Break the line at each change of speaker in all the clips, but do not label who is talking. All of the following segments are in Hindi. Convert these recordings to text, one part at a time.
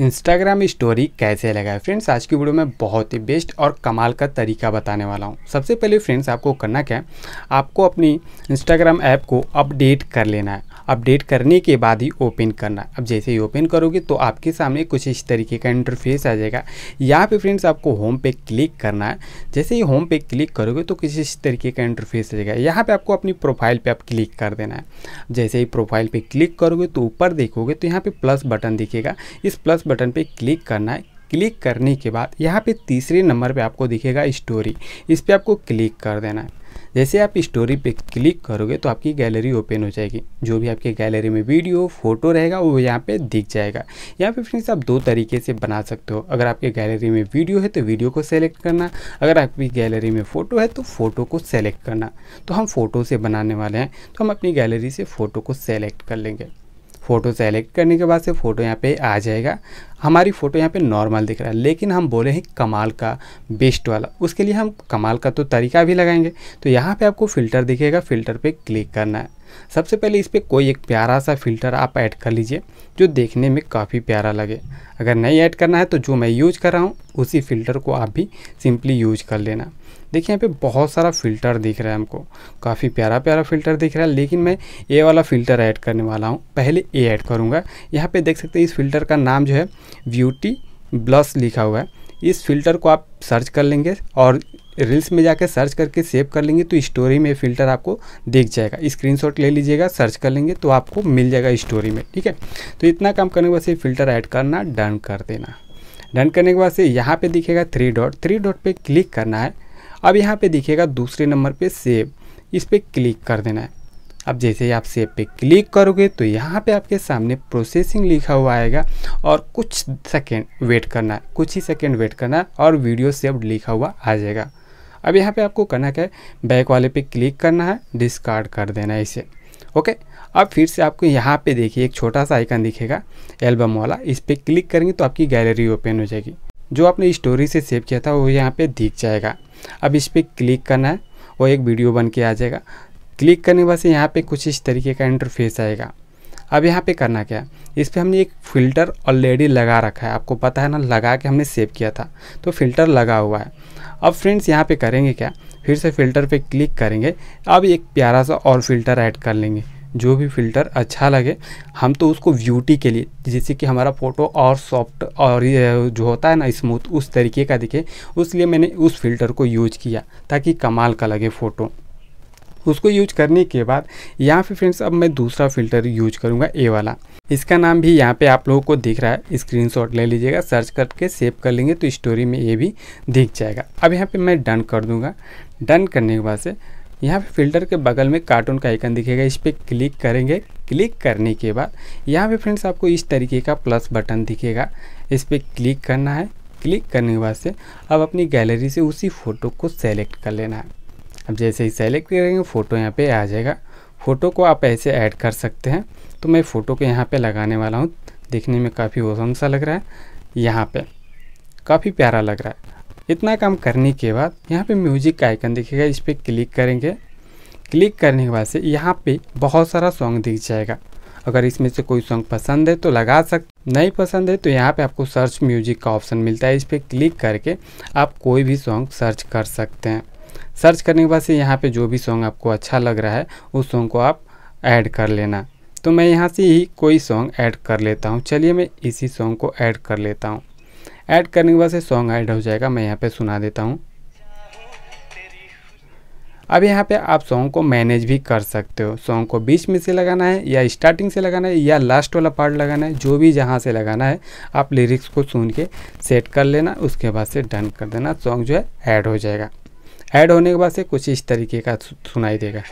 इंस्टाग्राम स्टोरी कैसे लगा है फ्रेंड्स आज की वीडियो में बहुत ही बेस्ट और कमाल का तरीका बताने वाला हूँ सबसे पहले फ्रेंड्स आपको करना क्या है आपको अपनी इंस्टाग्राम ऐप को अपडेट कर लेना है अपडेट करने के बाद ही ओपन करना है अब जैसे ही ओपन करोगे तो आपके सामने कुछ इस तरीके का इंटरफेस आ जाएगा यहाँ पे फ्रेंड्स आपको होम पे क्लिक करना है जैसे ही होम पे क्लिक करोगे तो किसी इस तरीके का इंटरफेस आ जाएगा यहाँ पे आपको अपनी प्रोफाइल पे आप क्लिक कर देना है जैसे ही प्रोफाइल पे क्लिक करोगे तो ऊपर देखोगे तो यहाँ पर प्लस बटन दिखेगा इस प्लस प्लस बटन पे क्लिक करना है क्लिक करने के बाद यहाँ पे तीसरे नंबर पे आपको दिखेगा स्टोरी इस पर आपको क्लिक कर देना है जैसे आप स्टोरी पे क्लिक करोगे तो आपकी गैलरी ओपन हो जाएगी जो भी आपके गैलरी में वीडियो फोटो रहेगा वो यहाँ पे दिख जाएगा यहाँ पे फ्रेंड्स आप दो तरीके से बना सकते हो अगर आपके गैलरी में वीडियो है तो वीडियो को सेलेक्ट करना अगर आपकी गैलरी में फ़ोटो है तो फ़ोटो को सेलेक्ट करना तो हम फ़ोटो से बनाने वाले हैं तो हम अपनी गैलरी से फ़ोटो को सेलेक्ट कर लेंगे फ़ोटो सेलेक्ट करने के बाद से फ़ोटो यहाँ पे आ जाएगा हमारी फ़ोटो यहाँ पे नॉर्मल दिख रहा है लेकिन हम बोले हैं कमाल का बेस्ट वाला उसके लिए हम कमाल का तो तरीका भी लगाएंगे तो यहाँ पे आपको फ़िल्टर दिखेगा फ़िल्टर पे क्लिक करना है सबसे पहले इस पर कोई एक प्यारा सा फ़िल्टर आप ऐड कर लीजिए जो देखने में काफ़ी प्यारा लगे अगर नहीं ऐड करना है तो जो मैं यूज कर रहा हूँ उसी फ़िल्टर को आप भी सिंपली यूज कर लेना देखिए यहाँ पे बहुत सारा फिल्टर दिख रहा है हमको काफ़ी प्यारा प्यारा फिल्टर दिख रहा है लेकिन मैं ए वाला फिल्टर ऐड करने वाला हूँ पहले ए ऐड करूँगा यहाँ पे देख सकते हैं इस फिल्टर का नाम जो है ब्यूटी ब्लस लिखा हुआ है इस फिल्टर को आप सर्च कर लेंगे और रील्स में जाकर सर्च करके सेव कर लेंगे तो स्टोरी में फिल्टर आपको दिख जाएगा स्क्रीनशॉट ले लीजिएगा सर्च कर लेंगे तो आपको मिल जाएगा स्टोरी में ठीक है तो इतना काम करने के बाद से फिल्टर ऐड करना डन कर देना डन करने के बाद से यहाँ पे दिखेगा थ्री डॉट थ्री डॉट पे क्लिक करना है अब यहाँ पे दिखेगा दूसरे नंबर पे सेव इस पर क्लिक कर देना है अब जैसे ही आप सेव पे क्लिक करोगे तो यहाँ पे आपके सामने प्रोसेसिंग लिखा हुआ आएगा और कुछ सेकेंड वेट करना है कुछ ही सेकेंड वेट करना है और वीडियो सेव लिखा हुआ आ जाएगा अब यहाँ पे आपको करना क्या है बैक वाले पे क्लिक करना है डिस्कार्ड कर देना है इसे ओके अब फिर से आपको यहाँ पे देखिए एक छोटा सा आइकन दिखेगा एल्बम वाला इस पर क्लिक करेंगे तो आपकी गैलरी ओपन हो जाएगी जो आपने स्टोरी से सेव किया था वो यहाँ पे दिख जाएगा अब इस पर क्लिक करना है वो एक वीडियो बन के आ जाएगा क्लिक करने के बाद से यहाँ पे कुछ इस तरीके का इंटरफेस आएगा अब यहाँ पे करना क्या इस पर हमने एक फ़िल्टर ऑलरेडी लगा रखा है आपको पता है ना लगा के हमने सेव किया था तो फ़िल्टर लगा हुआ है अब फ्रेंड्स यहाँ पे करेंगे क्या फिर से फ़िल्टर पे क्लिक करेंगे अब एक प्यारा सा और फिल्टर ऐड कर लेंगे जो भी फ़िल्टर अच्छा लगे हम तो उसको ब्यूटी के लिए जैसे कि हमारा फ़ोटो और सॉफ्ट और जो होता है ना स्मूथ उस तरीके का दिखे उस लिए मैंने उस फ़िल्टर को यूज किया ताकि कमाल का लगे फ़ोटो उसको यूज करने के बाद यहाँ पे फ्रेंड्स अब मैं दूसरा फिल्टर यूज करूँगा ए वाला इसका नाम भी यहाँ पे आप लोगों को दिख रहा है स्क्रीनशॉट ले लीजिएगा सर्च करके सेव कर लेंगे तो स्टोरी में ये भी दिख जाएगा अब यहाँ पे मैं डन कर दूँगा डन करने के बाद से यहाँ पे फिल्टर के बगल में कार्टून का आइकन दिखेगा इस पर क्लिक करेंगे क्लिक करने के बाद यहाँ पे फ्रेंड्स आपको इस तरीके का प्लस बटन दिखेगा इस पर क्लिक करना है क्लिक करने के बाद से अब अपनी गैलरी से उसी फ़ोटो को सेलेक्ट कर लेना है अब जैसे ही सेलेक्ट करेंगे फ़ोटो यहाँ पर आ जाएगा फ़ोटो को आप ऐसे ऐड कर सकते हैं तो मैं फ़ोटो को यहाँ पर लगाने वाला हूँ देखने में काफ़ी ओसम सा लग रहा है यहाँ पर काफ़ी प्यारा लग रहा है इतना काम करने के बाद यहाँ पे म्यूजिक का आइकन दिखेगा इस पर क्लिक करेंगे क्लिक करने के बाद से यहाँ पे बहुत सारा सॉन्ग दिख जाएगा अगर इसमें से कोई सॉन्ग पसंद है तो लगा सक नहीं पसंद है तो यहाँ पे आपको सर्च म्यूजिक का ऑप्शन मिलता है इस पर क्लिक करके आप कोई भी सॉन्ग सर्च कर सकते हैं सर्च करने के बाद से यहाँ पे जो भी सॉन्ग आपको अच्छा लग रहा है उस सॉन्ग को आप ऐड कर लेना तो मैं यहाँ से ही कोई सॉन्ग ऐड कर लेता हूँ चलिए मैं इसी सॉन्ग को ऐड कर लेता हूँ ऐड करने के बाद से सॉन्ग ऐड हो जाएगा मैं यहाँ पे सुना देता हूँ अब यहाँ पे आप सॉन्ग को मैनेज भी कर सकते हो सॉन्ग को बीच में से लगाना है या स्टार्टिंग से लगाना है या लास्ट वाला पार्ट लगाना है जो भी जहाँ से लगाना है आप लिरिक्स को सुन के सेट कर लेना उसके बाद से डन कर देना सॉन्ग जो है ऐड हो जाएगा ऐड होने के बाद से कुछ इस तरीके का सुनाई देगा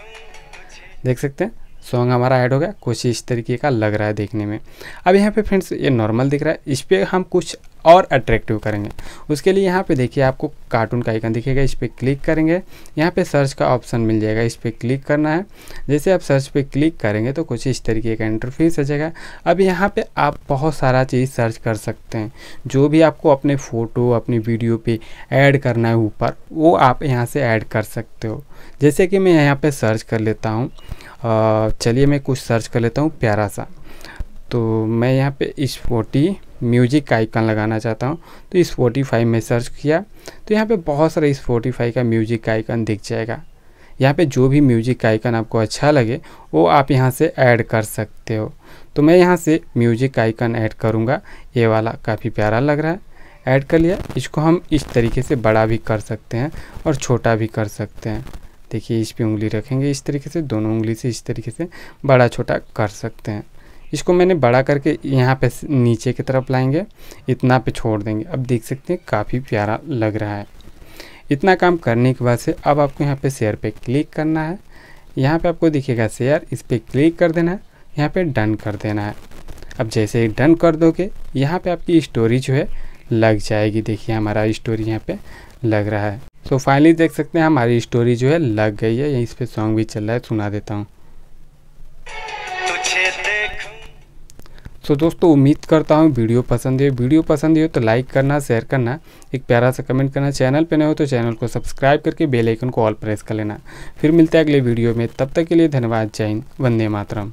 देख सकते हैं सॉन्ग हमारा ऐड हो गया कुछ इस तरीके का लग रहा है देखने में अब यहाँ पे फ्रेंड्स ये नॉर्मल दिख रहा है इस पर हम कुछ और अट्रैक्टिव करेंगे उसके लिए यहाँ पे देखिए आपको कार्टून का आइकन दिखेगा इस पर क्लिक करेंगे यहाँ पे सर्च का ऑप्शन मिल जाएगा इस पर क्लिक करना है जैसे आप सर्च पे क्लिक करेंगे तो कुछ इस तरीके का इंटरफेस आ जाएगा अब यहाँ पे आप बहुत सारा चीज़ सर्च कर सकते हैं जो भी आपको अपने फ़ोटो अपनी वीडियो पर ऐड करना है ऊपर वो आप यहाँ से ऐड कर सकते हो जैसे कि मैं यहाँ पर सर्च कर लेता हूँ चलिए मैं कुछ सर्च कर लेता हूँ प्यारा सा तो मैं यहाँ पर इस फोटी म्यूजिक का आइकन लगाना चाहता हूँ तो स्पोटीफाई में सर्च किया तो यहाँ पे बहुत सारे स्पोटीफाई का म्यूजिक का आइकन दिख जाएगा यहाँ पे जो भी म्यूजिक का आइकन आपको अच्छा लगे वो आप यहाँ से ऐड कर सकते हो तो मैं यहाँ से म्यूजिक का आइकन ऐड करूँगा ये वाला काफ़ी प्यारा लग रहा है ऐड कर लिया इसको हम इस तरीके से बड़ा भी कर सकते हैं और छोटा भी कर सकते हैं देखिए इस पर उंगली रखेंगे इस तरीके से दोनों उंगली से इस तरीके से बड़ा छोटा कर सकते हैं इसको मैंने बड़ा करके यहाँ पे नीचे की तरफ लाएंगे इतना पे छोड़ देंगे अब देख सकते हैं काफ़ी प्यारा लग रहा है इतना काम करने के बाद से अब आपको यहाँ पे शेयर पे क्लिक करना है यहाँ पे आपको दिखेगा शेयर इस पर क्लिक कर देना है यहाँ पर डन कर देना है अब जैसे ही डन कर दोगे यहाँ पर आपकी स्टोरी जो है लग जाएगी देखिए हमारा स्टोरी यहाँ पर लग रहा है तो फाइनली देख सकते हैं हमारी स्टोरी जो है लग गई है इस पर सॉन्ग भी चल रहा है सुना देता हूँ तो दोस्तों उम्मीद करता हूँ वीडियो पसंद है वीडियो पसंद है तो लाइक करना शेयर करना एक प्यारा सा कमेंट करना चैनल पर नए हो तो चैनल को सब्सक्राइब करके बेल आइकन को ऑल प्रेस कर लेना फिर मिलते हैं अगले वीडियो में तब तक के लिए धन्यवाद जय हिंद वंदे मातरम